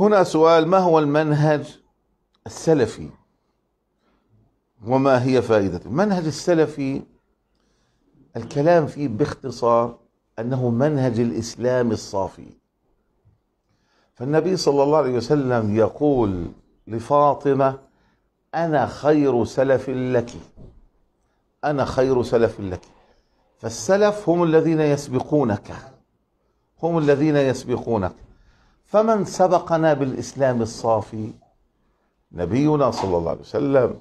هنا سؤال ما هو المنهج السلفي وما هي فائدته المنهج السلفي الكلام فيه باختصار أنه منهج الإسلام الصافي فالنبي صلى الله عليه وسلم يقول لفاطمة أنا خير سلف لك أنا خير سلف لك فالسلف هم الذين يسبقونك هم الذين يسبقونك فمن سبقنا بالاسلام الصافي نبينا صلى الله عليه وسلم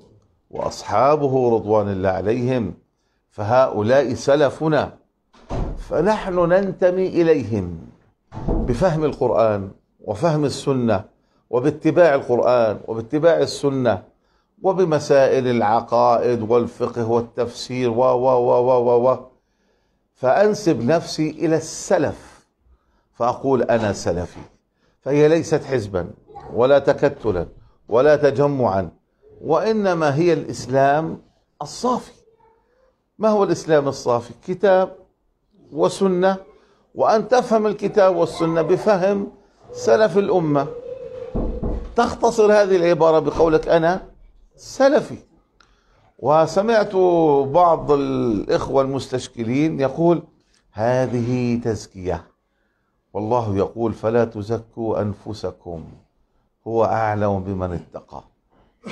واصحابه رضوان الله عليهم فهؤلاء سلفنا فنحن ننتمي اليهم بفهم القران وفهم السنه وباتباع القران وباتباع السنه وبمسائل العقائد والفقه والتفسير و و و و و فانسب نفسي الى السلف فاقول انا سلفي فهي ليست حزبا ولا تكتلا ولا تجمعا وانما هي الاسلام الصافي ما هو الاسلام الصافي كتاب وسنه وان تفهم الكتاب والسنه بفهم سلف الامه تختصر هذه العباره بقولك انا سلفي وسمعت بعض الاخوه المستشكلين يقول هذه تزكيه والله يقول فلا تزكوا أنفسكم هو أعلم بمن اتقى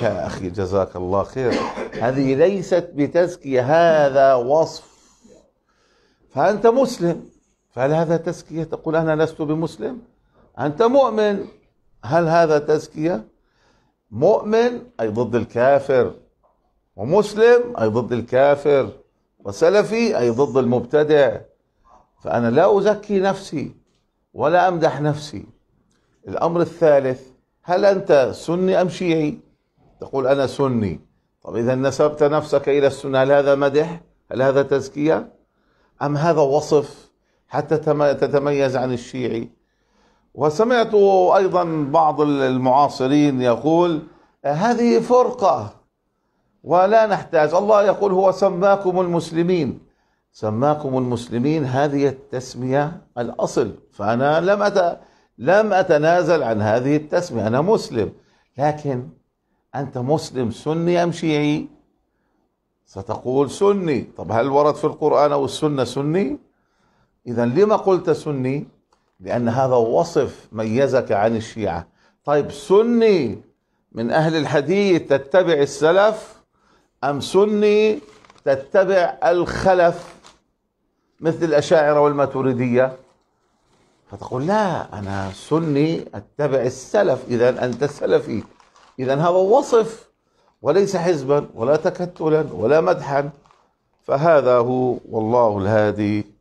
يا أخي جزاك الله خير هذه ليست بتزكية هذا وصف فأنت مسلم فهل هذا تزكية تقول أنا لست بمسلم أنت مؤمن هل هذا تزكية مؤمن أي ضد الكافر ومسلم أي ضد الكافر وسلفي أي ضد المبتدع فأنا لا أزكي نفسي ولا أمدح نفسي الأمر الثالث هل أنت سني أم شيعي تقول أنا سني طب إذا نسبت نفسك إلى السنة هل هذا مدح هل هذا تزكية أم هذا وصف حتى تتميز عن الشيعي وسمعت أيضا بعض المعاصرين يقول هذه فرقة ولا نحتاج الله يقول هو سماكم المسلمين سماكم المسلمين هذه التسمية الأصل فأنا لم أت... لم أتنازل عن هذه التسمية أنا مسلم لكن أنت مسلم سني أم شيعي ستقول سني طب هل ورد في القرآن أو السنة سني إذا لما قلت سني لأن هذا وصف ميزك عن الشيعة طيب سني من أهل الحديث تتبع السلف أم سني تتبع الخلف مثل الأشاعرة والماتوريدية فتقول لا أنا سني أتبع السلف إذا أنت سلفي إذا هذا وصف وليس حزبا ولا تكتلا ولا مدحا فهذا هو والله الهادي